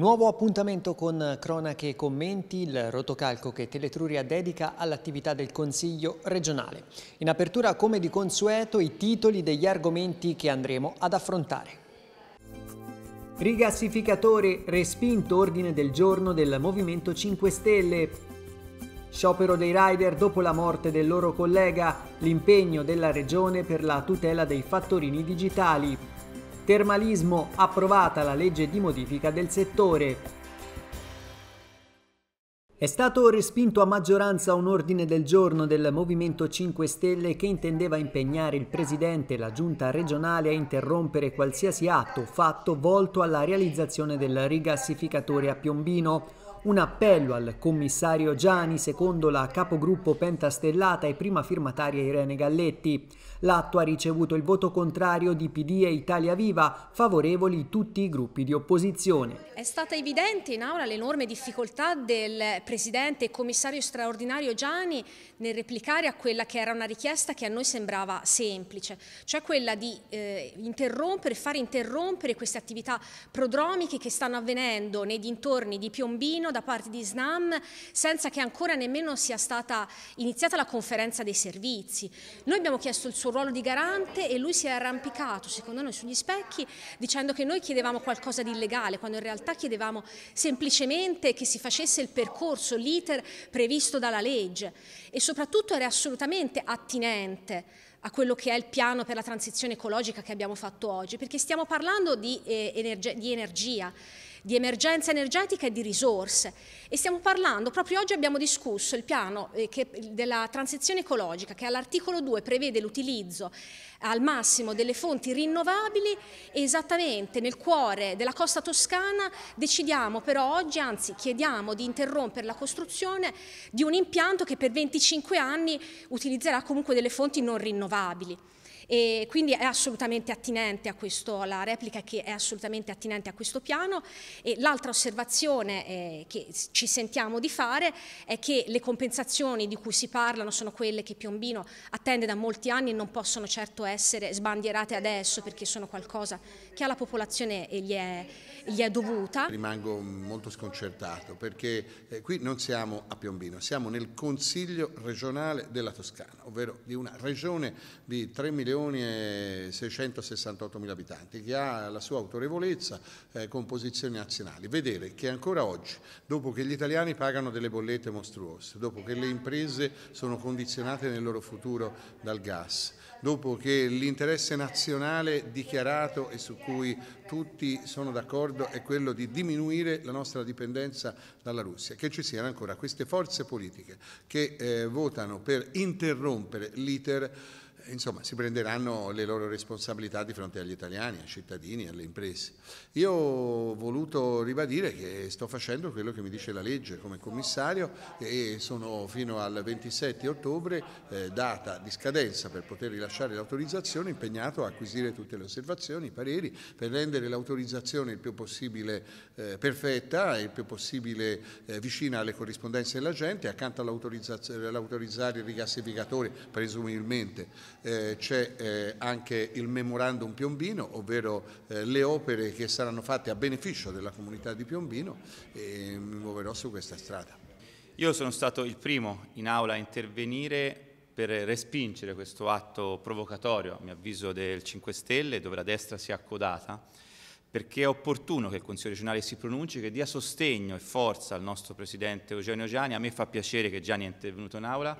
Un nuovo appuntamento con cronache e commenti, il rotocalco che Teletruria dedica all'attività del Consiglio regionale. In apertura, come di consueto, i titoli degli argomenti che andremo ad affrontare. Rigassificatore, respinto ordine del giorno del Movimento 5 Stelle. Sciopero dei rider dopo la morte del loro collega, l'impegno della regione per la tutela dei fattorini digitali. Termalismo, approvata la legge di modifica del settore. È stato respinto a maggioranza un ordine del giorno del Movimento 5 Stelle che intendeva impegnare il Presidente e la Giunta regionale a interrompere qualsiasi atto fatto volto alla realizzazione del rigassificatore a Piombino un appello al commissario Gianni secondo la capogruppo pentastellata e prima firmataria Irene Galletti. L'atto ha ricevuto il voto contrario di PD e Italia Viva, favorevoli tutti i gruppi di opposizione. È stata evidente in aula l'enorme difficoltà del Presidente e Commissario straordinario Gianni nel replicare a quella che era una richiesta che a noi sembrava semplice, cioè quella di eh, interrompere, fare interrompere queste attività prodromiche che stanno avvenendo nei dintorni di Piombino Berlino da parte di Snam senza che ancora nemmeno sia stata iniziata la conferenza dei servizi. Noi abbiamo chiesto il suo ruolo di garante e lui si è arrampicato, secondo noi, sugli specchi dicendo che noi chiedevamo qualcosa di illegale, quando in realtà chiedevamo semplicemente che si facesse il percorso, l'iter previsto dalla legge e soprattutto era assolutamente attinente a quello che è il piano per la transizione ecologica che abbiamo fatto oggi, perché stiamo parlando di, eh, energia, di energia di emergenza energetica e di risorse. E stiamo parlando, proprio oggi abbiamo discusso il piano eh, che, della transizione ecologica che all'articolo 2 prevede l'utilizzo eh, al massimo delle fonti rinnovabili e esattamente nel cuore della costa toscana decidiamo però oggi, anzi chiediamo di interrompere la costruzione di un impianto che per 25 anni utilizzerà comunque delle fonti non rinnovabili. E quindi è assolutamente attinente a questo, la replica che è assolutamente attinente a questo piano. E l'altra osservazione eh, che ci sentiamo di fare è che le compensazioni di cui si parlano sono quelle che Piombino attende da molti anni e non possono certo essere sbandierate adesso perché sono qualcosa che alla popolazione gli è, gli è dovuta. Rimango molto sconcertato perché eh, qui non siamo a Piombino, siamo nel Consiglio regionale della Toscana, ovvero di una regione di 3 milioni milioni e 668 mila abitanti, che ha la sua autorevolezza eh, con posizioni nazionali. Vedere che ancora oggi, dopo che gli italiani pagano delle bollette mostruose, dopo che le imprese sono condizionate nel loro futuro dal gas, dopo che l'interesse nazionale dichiarato e su cui tutti sono d'accordo è quello di diminuire la nostra dipendenza dalla Russia, che ci siano ancora queste forze politiche che eh, votano per interrompere l'iter insomma, si prenderanno le loro responsabilità di fronte agli italiani, ai cittadini, alle imprese. Io ho voluto ribadire che sto facendo quello che mi dice la legge come commissario e sono fino al 27 ottobre, eh, data di scadenza per poter rilasciare l'autorizzazione, impegnato a acquisire tutte le osservazioni, i pareri, per rendere l'autorizzazione il più possibile eh, perfetta, il più possibile eh, vicina alle corrispondenze della gente, accanto all'autorizzare il rigassificatore, presumibilmente eh, c'è eh, anche il memorandum Piombino, ovvero eh, le opere che saranno fatte a beneficio della comunità di Piombino e mi muoverò su questa strada. Io sono stato il primo in aula a intervenire per respingere questo atto provocatorio, a mio avviso, del 5 Stelle, dove la destra si è accodata perché è opportuno che il Consiglio regionale si pronunci, che dia sostegno e forza al nostro Presidente Eugenio Gianni. A me fa piacere che Gianni è intervenuto in Aula,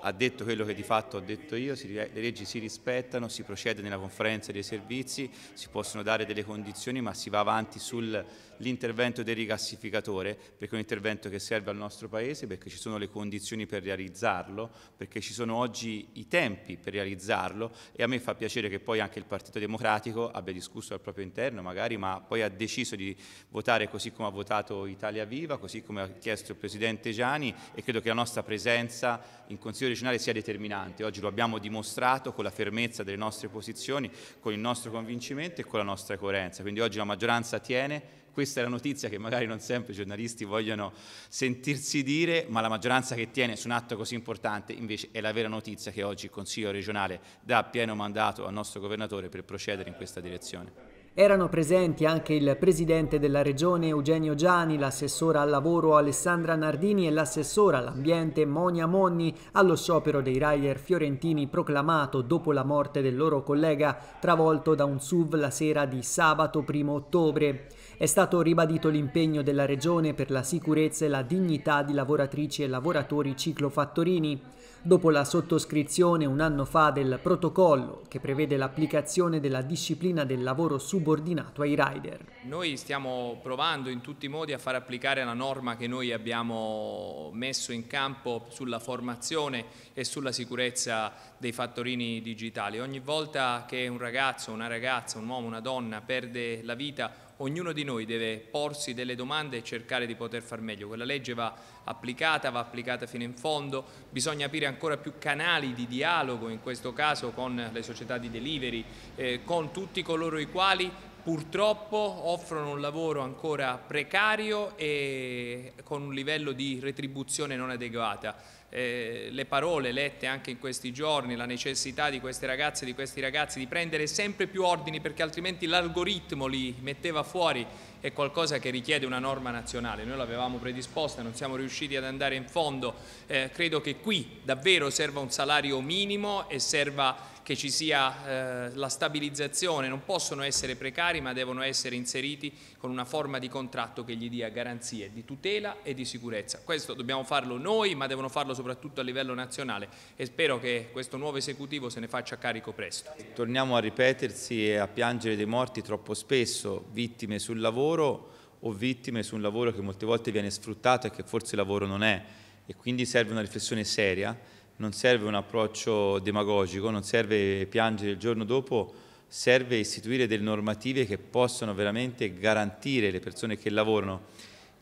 ha detto quello che di fatto ho detto io, si, le leggi si rispettano, si procede nella conferenza dei servizi, si possono dare delle condizioni ma si va avanti sull'intervento del rigassificatore, perché è un intervento che serve al nostro Paese, perché ci sono le condizioni per realizzarlo, perché ci sono oggi i tempi per realizzarlo e a me fa piacere che poi anche il Partito Democratico abbia discusso al proprio interno, magari parlamentari, ma poi ha deciso di votare così come ha votato Italia Viva, così come ha chiesto il Presidente Gianni e credo che la nostra presenza in Consiglio regionale sia determinante. Oggi lo abbiamo dimostrato con la fermezza delle nostre posizioni, con il nostro convincimento e con la nostra coerenza. Quindi oggi la maggioranza tiene questa è la notizia che magari non sempre i giornalisti vogliono sentirsi dire, ma la maggioranza che tiene su un atto così importante invece è la vera notizia che oggi il Consiglio regionale dà pieno mandato al nostro governatore per procedere in questa direzione. Erano presenti anche il presidente della regione Eugenio Giani, l'assessora al lavoro Alessandra Nardini e l'assessora all'ambiente Monia Monni allo sciopero dei rider fiorentini proclamato dopo la morte del loro collega travolto da un SUV la sera di sabato 1 ottobre. È stato ribadito l'impegno della regione per la sicurezza e la dignità di lavoratrici e lavoratori ciclofattorini. Dopo la sottoscrizione un anno fa del protocollo che prevede l'applicazione della disciplina del lavoro subordinato ai rider. Noi stiamo provando in tutti i modi a far applicare la norma che noi abbiamo messo in campo sulla formazione e sulla sicurezza dei fattorini digitali. Ogni volta che un ragazzo, una ragazza, un uomo, una donna perde la vita ognuno di noi deve porsi delle domande e cercare di poter far meglio. Quella legge va applicata, va applicata fino in fondo, bisogna aprire ancora più canali di dialogo, in questo caso con le società di delivery, eh, con tutti coloro i quali purtroppo offrono un lavoro ancora precario e con un livello di retribuzione non adeguata eh, le parole lette anche in questi giorni, la necessità di queste ragazze e di questi ragazzi di prendere sempre più ordini perché altrimenti l'algoritmo li metteva fuori è qualcosa che richiede una norma nazionale. Noi l'avevamo predisposta, non siamo riusciti ad andare in fondo. Eh, credo che qui davvero serva un salario minimo e serva che ci sia eh, la stabilizzazione. Non possono essere precari ma devono essere inseriti con una forma di contratto che gli dia garanzie di tutela e di sicurezza. Questo dobbiamo farlo noi ma devono farlo soprattutto soprattutto a livello nazionale e spero che questo nuovo esecutivo se ne faccia carico presto. Torniamo a ripetersi e a piangere dei morti troppo spesso, vittime sul lavoro o vittime su un lavoro che molte volte viene sfruttato e che forse lavoro non è e quindi serve una riflessione seria, non serve un approccio demagogico, non serve piangere il giorno dopo, serve istituire delle normative che possano veramente garantire le persone che lavorano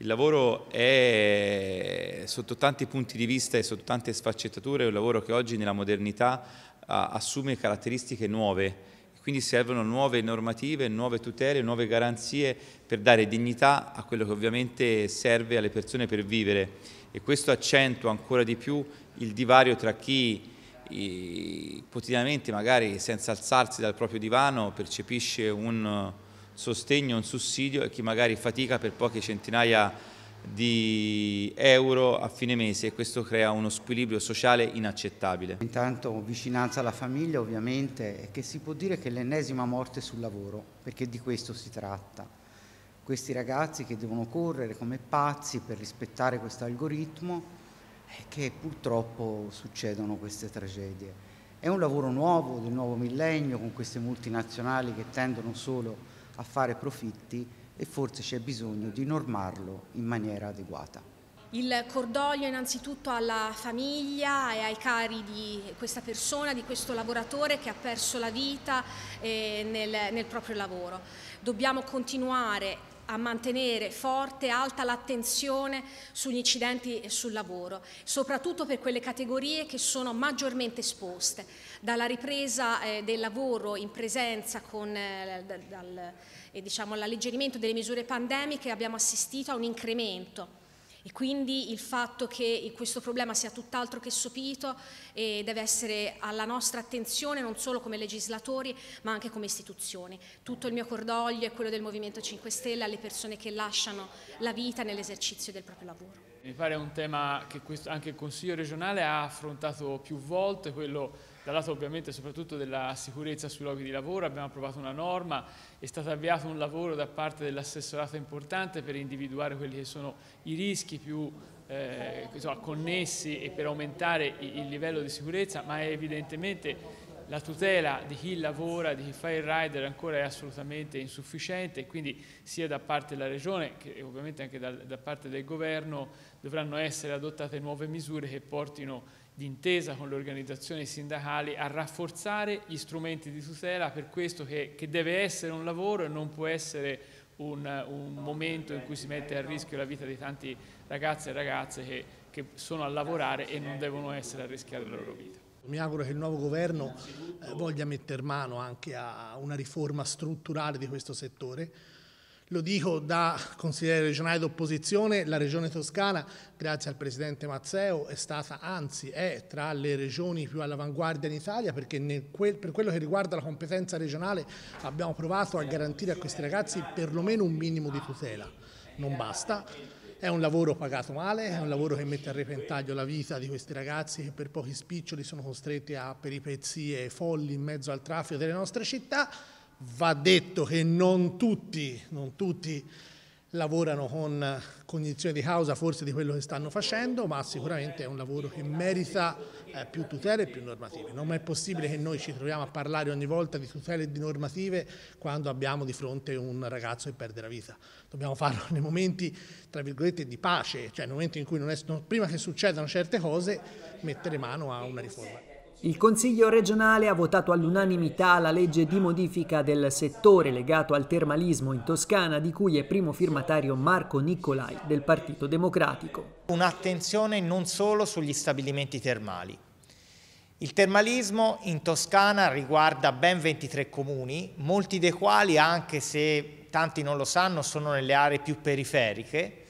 il lavoro è sotto tanti punti di vista e sotto tante sfaccettature, è un lavoro che oggi nella modernità assume caratteristiche nuove quindi servono nuove normative, nuove tutele, nuove garanzie per dare dignità a quello che ovviamente serve alle persone per vivere e questo accentua ancora di più il divario tra chi quotidianamente magari senza alzarsi dal proprio divano percepisce un sostegno, un sussidio e chi magari fatica per poche centinaia di euro a fine mese e questo crea uno squilibrio sociale inaccettabile. Intanto vicinanza alla famiglia ovviamente che si può dire che è l'ennesima morte sul lavoro perché di questo si tratta. Questi ragazzi che devono correre come pazzi per rispettare questo algoritmo e che purtroppo succedono queste tragedie. È un lavoro nuovo, del nuovo millennio, con queste multinazionali che tendono solo a a fare profitti e forse c'è bisogno di normarlo in maniera adeguata. Il cordoglio innanzitutto alla famiglia e ai cari di questa persona, di questo lavoratore che ha perso la vita eh, nel, nel proprio lavoro. Dobbiamo continuare a mantenere forte, e alta l'attenzione sugli incidenti e sul lavoro, soprattutto per quelle categorie che sono maggiormente esposte, dalla ripresa eh, del lavoro in presenza con eh, dal, eh, diciamo, l'alleggerimento delle misure pandemiche abbiamo assistito a un incremento e quindi il fatto che questo problema sia tutt'altro che sopito e deve essere alla nostra attenzione non solo come legislatori ma anche come istituzioni. Tutto il mio cordoglio è quello del Movimento 5 Stelle alle persone che lasciano la vita nell'esercizio del proprio lavoro. Mi pare un tema che anche il Consiglio regionale ha affrontato più volte, quello dal lato ovviamente soprattutto della sicurezza sui luoghi di lavoro, abbiamo approvato una norma, è stato avviato un lavoro da parte dell'assessorato importante per individuare quelli che sono i rischi più eh, insomma, connessi e per aumentare il livello di sicurezza, ma è evidentemente la tutela di chi lavora, di chi fa il rider ancora è assolutamente insufficiente quindi sia da parte della Regione che ovviamente anche da, da parte del Governo dovranno essere adottate nuove misure che portino d'intesa con le organizzazioni sindacali, a rafforzare gli strumenti di tutela per questo che, che deve essere un lavoro e non può essere un, un, momento in cui si mette a rischio la vita di tanti ragazzi e ragazze che, che sono a lavorare e non devono essere a rischiare la loro vita. Mi auguro che il nuovo governo eh, voglia mettere mano anche a una riforma strutturale di questo settore, lo dico da consigliere regionale d'opposizione, la regione toscana, grazie al presidente Mazzeo, è stata, anzi è tra le regioni più all'avanguardia in Italia perché quel, per quello che riguarda la competenza regionale abbiamo provato a garantire a questi ragazzi perlomeno un minimo di tutela. Non basta, è un lavoro pagato male, è un lavoro che mette a repentaglio la vita di questi ragazzi che per pochi spiccioli sono costretti a peripezie folli in mezzo al traffico delle nostre città va detto che non tutti, non tutti lavorano con cognizione di causa forse di quello che stanno facendo, ma sicuramente è un lavoro che merita eh, più tutele e più normative. Non è possibile che noi ci troviamo a parlare ogni volta di tutele e di normative quando abbiamo di fronte un ragazzo che perde la vita. Dobbiamo farlo nei momenti, tra virgolette, di pace, cioè nei momenti in cui non è, prima che succedano certe cose, mettere mano a una riforma. Il Consiglio regionale ha votato all'unanimità la legge di modifica del settore legato al termalismo in Toscana di cui è primo firmatario Marco Nicolai del Partito Democratico. Un'attenzione non solo sugli stabilimenti termali. Il termalismo in Toscana riguarda ben 23 comuni, molti dei quali, anche se tanti non lo sanno, sono nelle aree più periferiche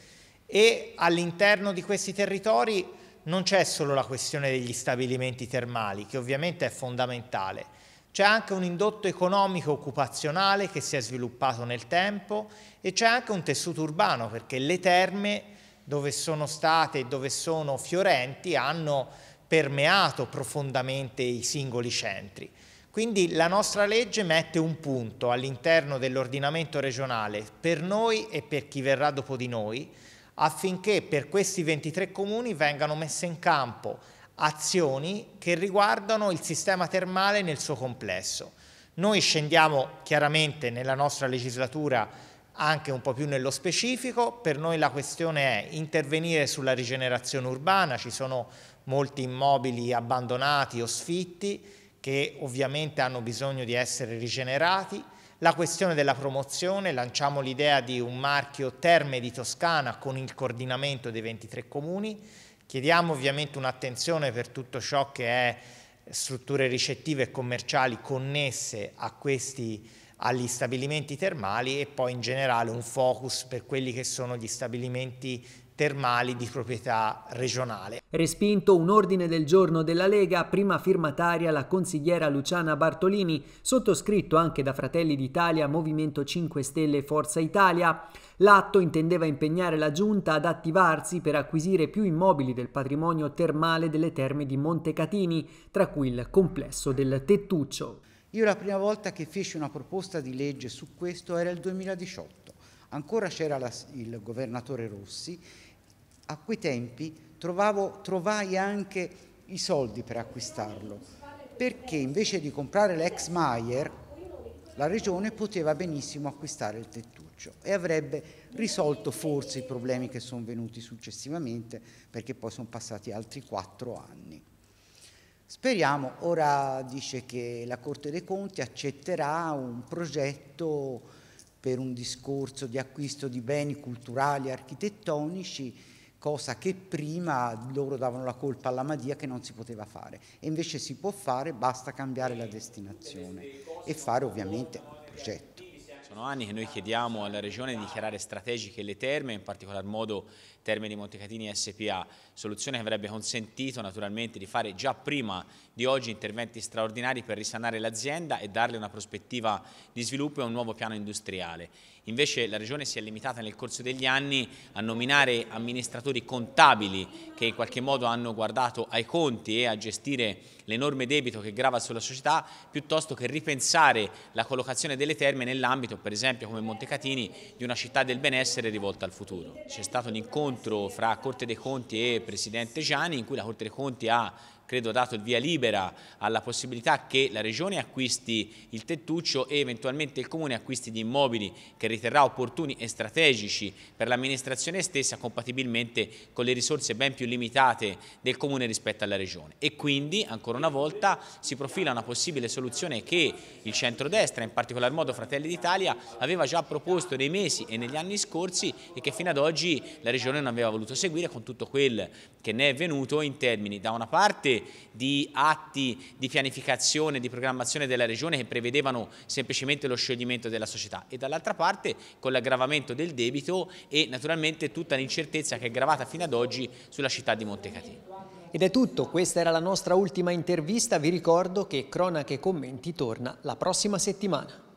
e all'interno di questi territori non c'è solo la questione degli stabilimenti termali, che ovviamente è fondamentale, c'è anche un indotto economico occupazionale che si è sviluppato nel tempo e c'è anche un tessuto urbano, perché le terme dove sono state e dove sono fiorenti hanno permeato profondamente i singoli centri. Quindi la nostra legge mette un punto all'interno dell'ordinamento regionale per noi e per chi verrà dopo di noi, affinché per questi 23 comuni vengano messe in campo azioni che riguardano il sistema termale nel suo complesso. Noi scendiamo chiaramente nella nostra legislatura anche un po' più nello specifico, per noi la questione è intervenire sulla rigenerazione urbana, ci sono molti immobili abbandonati o sfitti che ovviamente hanno bisogno di essere rigenerati, la questione della promozione, lanciamo l'idea di un marchio Terme di Toscana con il coordinamento dei 23 comuni, chiediamo ovviamente un'attenzione per tutto ciò che è strutture ricettive e commerciali connesse a questi agli stabilimenti termali e poi in generale un focus per quelli che sono gli stabilimenti termali di proprietà regionale. Respinto un ordine del giorno della Lega, prima firmataria la consigliera Luciana Bartolini, sottoscritto anche da Fratelli d'Italia, Movimento 5 Stelle e Forza Italia. L'atto intendeva impegnare la Giunta ad attivarsi per acquisire più immobili del patrimonio termale delle terme di Montecatini, tra cui il complesso del Tettuccio. Io la prima volta che feci una proposta di legge su questo era il 2018. Ancora c'era il governatore Rossi a quei tempi trovavo, trovai anche i soldi per acquistarlo, perché invece di comprare l'ex Maier la regione poteva benissimo acquistare il tettuccio e avrebbe risolto forse i problemi che sono venuti successivamente perché poi sono passati altri quattro anni. Speriamo, ora dice che la Corte dei Conti accetterà un progetto per un discorso di acquisto di beni culturali e architettonici cosa che prima loro davano la colpa alla Madia che non si poteva fare. E invece si può fare, basta cambiare la destinazione e fare ovviamente un progetto. Sono anni che noi chiediamo alla Regione di dichiarare strategiche le terme, in particolar modo Termini Montecatini SPA, soluzione che avrebbe consentito naturalmente di fare già prima di oggi interventi straordinari per risanare l'azienda e darle una prospettiva di sviluppo e un nuovo piano industriale. Invece la Regione si è limitata nel corso degli anni a nominare amministratori contabili che in qualche modo hanno guardato ai conti e a gestire l'enorme debito che grava sulla società piuttosto che ripensare la collocazione delle terme nell'ambito, per esempio come Montecatini, di una città del benessere rivolta al futuro. C'è stato un incontro incontro fra Corte dei Conti e Presidente Gianni in cui la Corte dei Conti ha credo dato il via libera alla possibilità che la Regione acquisti il tettuccio e eventualmente il Comune acquisti gli immobili che riterrà opportuni e strategici per l'amministrazione stessa compatibilmente con le risorse ben più limitate del Comune rispetto alla Regione. E quindi, ancora una volta, si profila una possibile soluzione che il centrodestra, in particolar modo Fratelli d'Italia, aveva già proposto nei mesi e negli anni scorsi e che fino ad oggi la Regione non aveva voluto seguire con tutto quel che ne è venuto in termini da una parte di atti di pianificazione, di programmazione della regione che prevedevano semplicemente lo scioglimento della società e dall'altra parte con l'aggravamento del debito e naturalmente tutta l'incertezza che è gravata fino ad oggi sulla città di Montecatini. Ed è tutto, questa era la nostra ultima intervista, vi ricordo che Cronache e Commenti torna la prossima settimana.